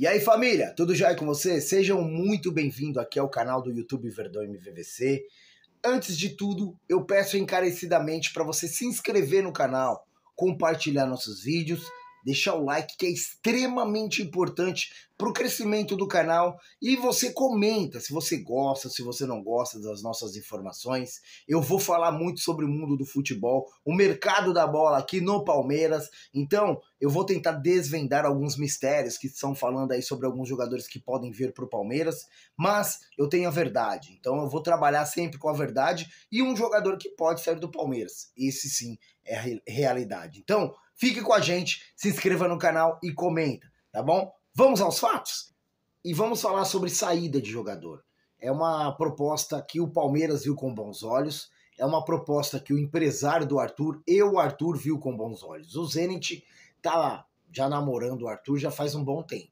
E aí, família, tudo jóia com você? Sejam muito bem-vindos aqui ao canal do YouTube Verdão MVVC. Antes de tudo, eu peço encarecidamente para você se inscrever no canal, compartilhar nossos vídeos deixar o like que é extremamente importante para o crescimento do canal e você comenta se você gosta, se você não gosta das nossas informações. Eu vou falar muito sobre o mundo do futebol, o mercado da bola aqui no Palmeiras. Então, eu vou tentar desvendar alguns mistérios que estão falando aí sobre alguns jogadores que podem vir para o Palmeiras, mas eu tenho a verdade. Então, eu vou trabalhar sempre com a verdade e um jogador que pode sair do Palmeiras. Esse sim é a realidade. Então, Fique com a gente, se inscreva no canal e comenta, tá bom? Vamos aos fatos? E vamos falar sobre saída de jogador. É uma proposta que o Palmeiras viu com bons olhos, é uma proposta que o empresário do Arthur e o Arthur viu com bons olhos. O Zenit tá já namorando o Arthur já faz um bom tempo.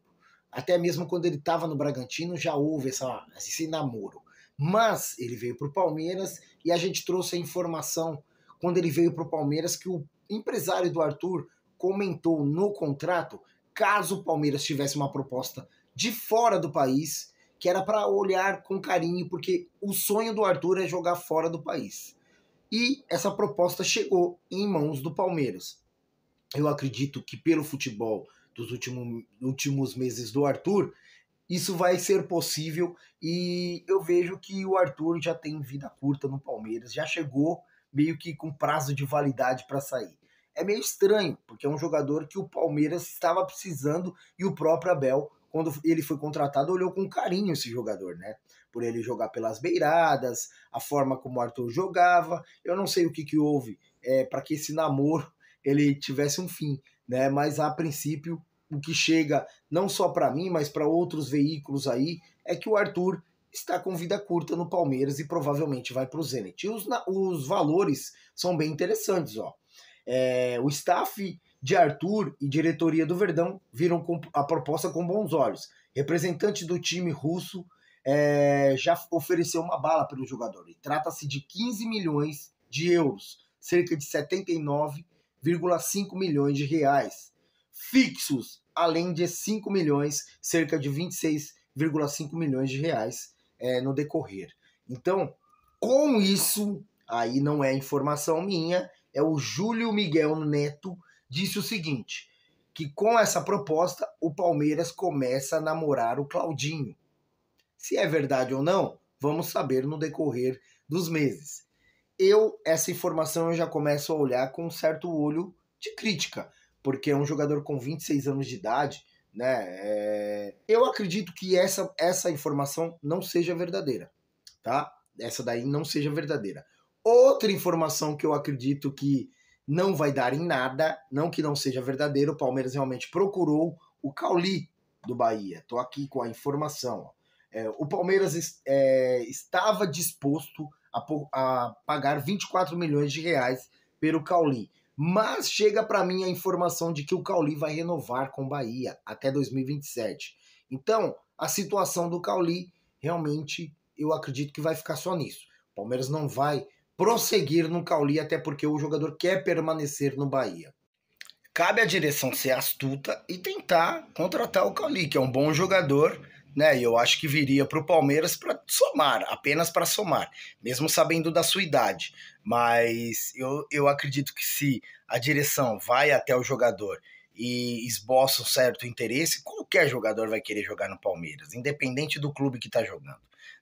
Até mesmo quando ele estava no Bragantino já houve essa, esse namoro. Mas ele veio para o Palmeiras e a gente trouxe a informação quando ele veio para o Palmeiras que o empresário do Arthur comentou no contrato caso o Palmeiras tivesse uma proposta de fora do país, que era para olhar com carinho, porque o sonho do Arthur é jogar fora do país. E essa proposta chegou em mãos do Palmeiras. Eu acredito que pelo futebol dos últimos últimos meses do Arthur, isso vai ser possível e eu vejo que o Arthur já tem vida curta no Palmeiras, já chegou meio que com prazo de validade para sair. É meio estranho, porque é um jogador que o Palmeiras estava precisando e o próprio Abel, quando ele foi contratado, olhou com carinho esse jogador, né? Por ele jogar pelas beiradas, a forma como o Arthur jogava. Eu não sei o que, que houve é, para que esse namoro ele tivesse um fim, né? Mas a princípio o que chega não só para mim, mas para outros veículos aí, é que o Arthur está com vida curta no Palmeiras e provavelmente vai para o Zenit. E os, os valores são bem interessantes. Ó. É, o staff de Arthur e diretoria do Verdão viram a proposta com bons olhos. Representante do time russo é, já ofereceu uma bala pelo jogador. Trata-se de 15 milhões de euros, cerca de 79,5 milhões de reais. Fixos, além de 5 milhões, cerca de 26,5 milhões de reais é, no decorrer. Então, com isso, aí não é informação minha, é o Júlio Miguel Neto disse o seguinte: que com essa proposta o Palmeiras começa a namorar o Claudinho. Se é verdade ou não, vamos saber no decorrer dos meses. Eu, essa informação eu já começo a olhar com um certo olho de crítica, porque é um jogador com 26 anos de idade né? É... Eu acredito que essa, essa informação não seja verdadeira, tá? Essa daí não seja verdadeira. Outra informação que eu acredito que não vai dar em nada, não que não seja verdadeiro, o Palmeiras realmente procurou o Cauli do Bahia. Estou aqui com a informação. É, o Palmeiras é, estava disposto a, a, pagar 24 milhões de reais pelo Cauli. Mas chega para mim a informação de que o Cauli vai renovar com o Bahia até 2027. Então, a situação do Cauli realmente eu acredito que vai ficar só nisso. O Palmeiras não vai prosseguir no Cauli até porque o jogador quer permanecer no Bahia. Cabe à direção ser astuta e tentar contratar o Cauli, que é um bom jogador né? E eu acho que viria para o Palmeiras para somar, apenas para somar, mesmo sabendo da sua idade. Mas eu, eu acredito que se a direção vai até o jogador e esboça um certo interesse, qualquer jogador vai querer jogar no Palmeiras, independente do clube que está jogando.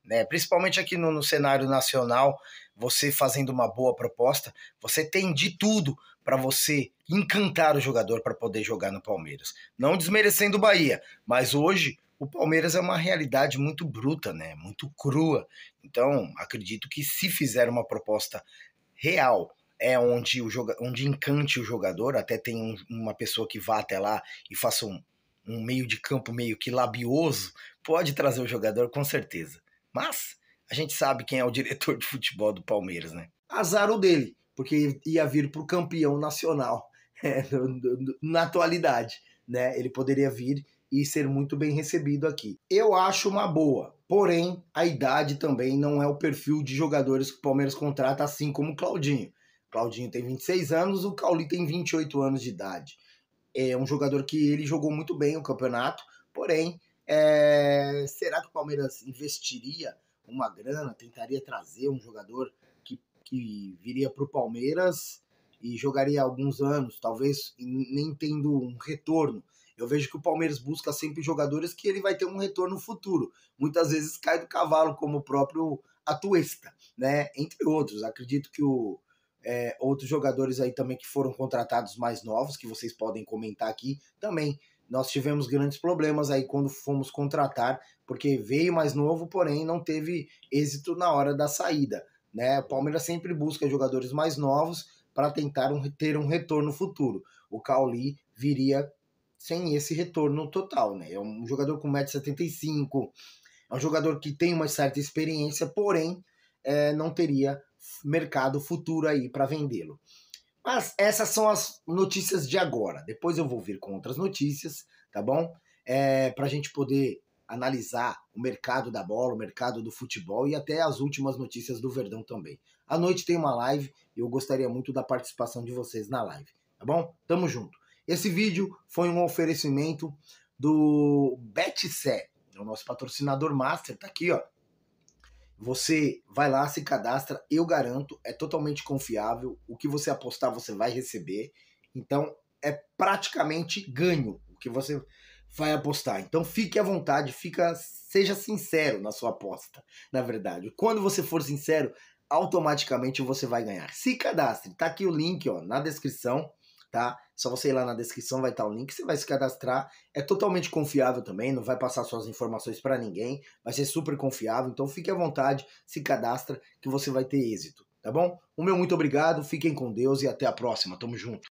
Né? Principalmente aqui no, no cenário nacional, você fazendo uma boa proposta, você tem de tudo para você encantar o jogador para poder jogar no Palmeiras. Não desmerecendo o Bahia, mas hoje o Palmeiras é uma realidade muito bruta, né? Muito crua. Então, acredito que se fizer uma proposta real, é onde o joga onde encante o jogador, até tem um, uma pessoa que vá até lá e faça um, um meio de campo meio que labioso, pode trazer o jogador com certeza. Mas a gente sabe quem é o diretor de futebol do Palmeiras, né? Azar o dele, porque ia vir para o campeão nacional é, na atualidade, né? Ele poderia vir e ser muito bem recebido aqui. Eu acho uma boa. Porém, a idade também não é o perfil de jogadores que o Palmeiras contrata, assim como o Claudinho. O Claudinho tem 26 anos, o Cauli tem 28 anos de idade. É um jogador que ele jogou muito bem o campeonato, porém, é... será que o Palmeiras investiria uma grana, tentaria trazer um jogador que, que viria para o Palmeiras e jogaria alguns anos, talvez nem tendo um retorno? Eu vejo que o Palmeiras busca sempre jogadores que ele vai ter um retorno futuro. Muitas vezes cai do cavalo, como o próprio Atuesta, né? Entre outros. Acredito que o, é, outros jogadores aí também que foram contratados mais novos, que vocês podem comentar aqui também. Nós tivemos grandes problemas aí quando fomos contratar, porque veio mais novo, porém não teve êxito na hora da saída. Né? O Palmeiras sempre busca jogadores mais novos para tentar um, ter um retorno futuro. O Cauli viria sem esse retorno total, né? É um jogador com 1,75m, é um jogador que tem uma certa experiência, porém é, não teria mercado futuro aí para vendê-lo. Mas essas são as notícias de agora. Depois eu vou vir com outras notícias, tá bom? É, para a gente poder analisar o mercado da bola, o mercado do futebol e até as últimas notícias do Verdão também. À noite tem uma live e eu gostaria muito da participação de vocês na live, tá bom? Tamo junto. Esse vídeo foi um oferecimento do Betissé, é o nosso patrocinador master, tá aqui, ó. Você vai lá, se cadastra, eu garanto, é totalmente confiável. O que você apostar, você vai receber. Então, é praticamente ganho o que você vai apostar. Então, fique à vontade, fica, seja sincero na sua aposta, na verdade. Quando você for sincero, automaticamente você vai ganhar. Se cadastre, tá aqui o link, ó, na descrição tá? Só você ir lá na descrição, vai estar o link, você vai se cadastrar. É totalmente confiável também, não vai passar suas informações para ninguém, vai ser super confiável, então fique à vontade, se cadastra que você vai ter êxito, tá bom? O meu muito obrigado, fiquem com Deus e até a próxima. Tamo junto.